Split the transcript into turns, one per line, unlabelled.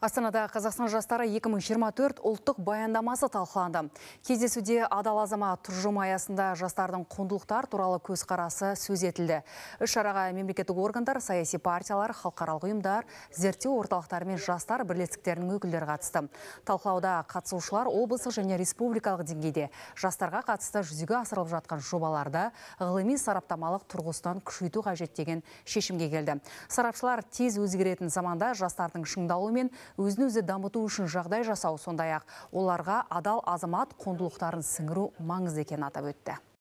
Астанада Қазақстан жастары 2024 ұлттық баяндамасы талқыланды. Кездесуде адал азама тұжырымы аясында жастардың құндылықтар туралы көзқарасы сөз етілді. Үш шараға мемлекеттік органдар, саяси партиялар, халықаралық ұйымдар, зерттеу орталықтары мен жастар бірлестіктерінің өкілдері қатысты. Талқылауда қатысушылар облыстық және республикалық деңгейде жастарға қатысты жүзеге асырылып жатқан жобаларды ғылыми сараптамалық тұрғысынан күшейту қажет деген шешімге келді. Сарапшылар тез өзгеретін заманда жастардың шыңдалуы мен өзін өзі дамыту үшін жағдай жасау сондай ақ оларға адал азамат құндылықтарын сіңіру маңызды екенін атап өтті